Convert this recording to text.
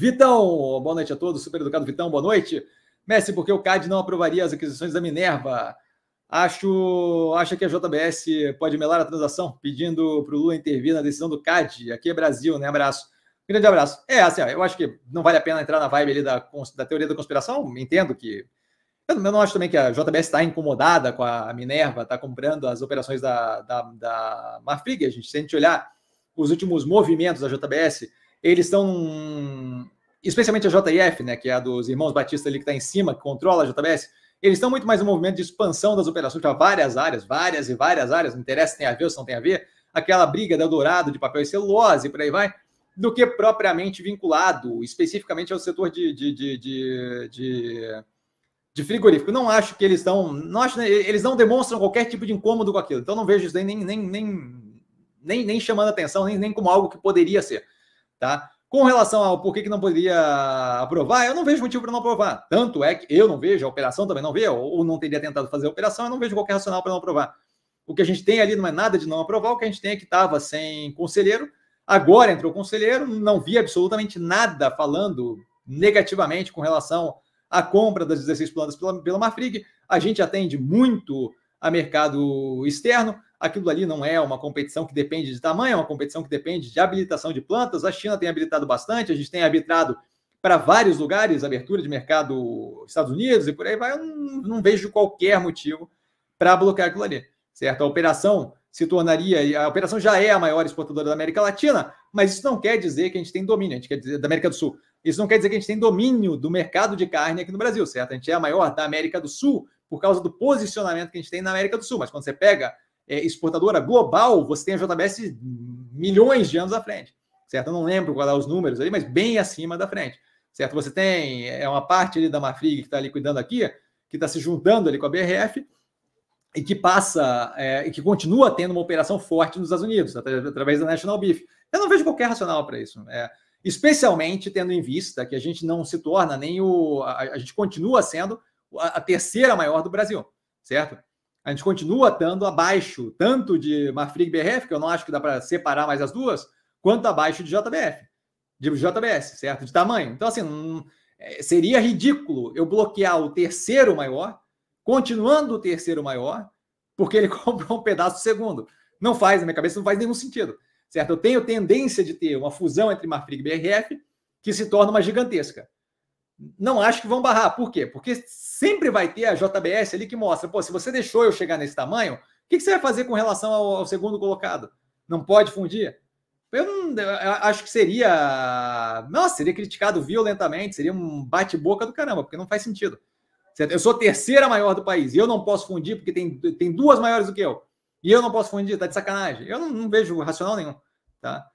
Vitão, boa noite a todos. Super educado Vitão, boa noite. Messi, porque o CAD não aprovaria as aquisições da Minerva? Acho, acha que a JBS pode melar a transação, pedindo para o Lula intervir na decisão do CAD. Aqui é Brasil, né? Abraço. Grande abraço. É, assim, eu acho que não vale a pena entrar na vibe ali da, da teoria da conspiração. Entendo que. Eu não acho também que a JBS está incomodada com a Minerva, está comprando as operações da, da, da Marfrig. A gente, se a gente olhar os últimos movimentos da JBS, eles estão num... Especialmente a JF, né, que é a dos irmãos Batista ali que está em cima, que controla a JBS, eles estão muito mais no movimento de expansão das operações para várias áreas, várias e várias áreas, não interessa se tem a ver ou se não tem a ver, aquela briga da Dourado de papel e celulose, por aí vai, do que propriamente vinculado especificamente ao setor de, de, de, de, de frigorífico. Não acho que eles estão. Não acho, né, eles não demonstram qualquer tipo de incômodo com aquilo. Então não vejo isso nem, nem, nem, nem, nem chamando atenção, nem, nem como algo que poderia ser tá? Com relação ao por que não poderia aprovar, eu não vejo motivo para não aprovar. Tanto é que eu não vejo, a operação também não vê, ou não teria tentado fazer a operação, eu não vejo qualquer racional para não aprovar. O que a gente tem ali não é nada de não aprovar, o que a gente tem é que estava sem conselheiro, agora entrou conselheiro, não vi absolutamente nada falando negativamente com relação à compra das 16 plantas pela, pela Marfrig. A gente atende muito a mercado externo, aquilo ali não é uma competição que depende de tamanho, é uma competição que depende de habilitação de plantas. A China tem habilitado bastante, a gente tem habilitado para vários lugares, abertura de mercado Estados Unidos e por aí vai. Eu não, não vejo qualquer motivo para bloquear aquilo ali, certo? A operação se tornaria, a operação já é a maior exportadora da América Latina, mas isso não quer dizer que a gente tem domínio, a gente quer dizer da América do Sul. Isso não quer dizer que a gente tem domínio do mercado de carne aqui no Brasil, certo? A gente é a maior da América do Sul por causa do posicionamento que a gente tem na América do Sul, mas quando você pega é, exportadora global, você tem a JBS milhões de anos à frente, certo? Eu não lembro qual é os números ali, mas bem acima da frente, certo? Você tem é uma parte ali da Mafrig que está ali cuidando aqui, que está se juntando ali com a BRF e que passa é, e que continua tendo uma operação forte nos Estados Unidos através da National Beef. Eu não vejo qualquer racional para isso, é, especialmente tendo em vista que a gente não se torna nem o a, a gente continua sendo a, a terceira maior do Brasil, certo? a gente continua estando abaixo, tanto de Marfrig BRF, que eu não acho que dá para separar mais as duas, quanto abaixo de JBF, de JBS, certo? De tamanho. Então, assim, hum, é, seria ridículo eu bloquear o terceiro maior, continuando o terceiro maior, porque ele comprou um pedaço do segundo. Não faz, na minha cabeça, não faz nenhum sentido, certo? Eu tenho tendência de ter uma fusão entre Marfrig e BRF que se torna uma gigantesca não acho que vão barrar. Por quê? Porque sempre vai ter a JBS ali que mostra, pô, se você deixou eu chegar nesse tamanho, o que, você vai fazer com relação ao, ao segundo colocado? Não pode fundir? Eu, não, eu acho que seria. Nossa, seria criticado violentamente, seria um bate-boca do caramba, porque não faz sentido. Eu sou a terceira maior do país e eu não posso fundir porque tem, tem duas maiores do que eu. E eu não posso fundir, tá de sacanagem. Eu não, não vejo racional nenhum. Tá?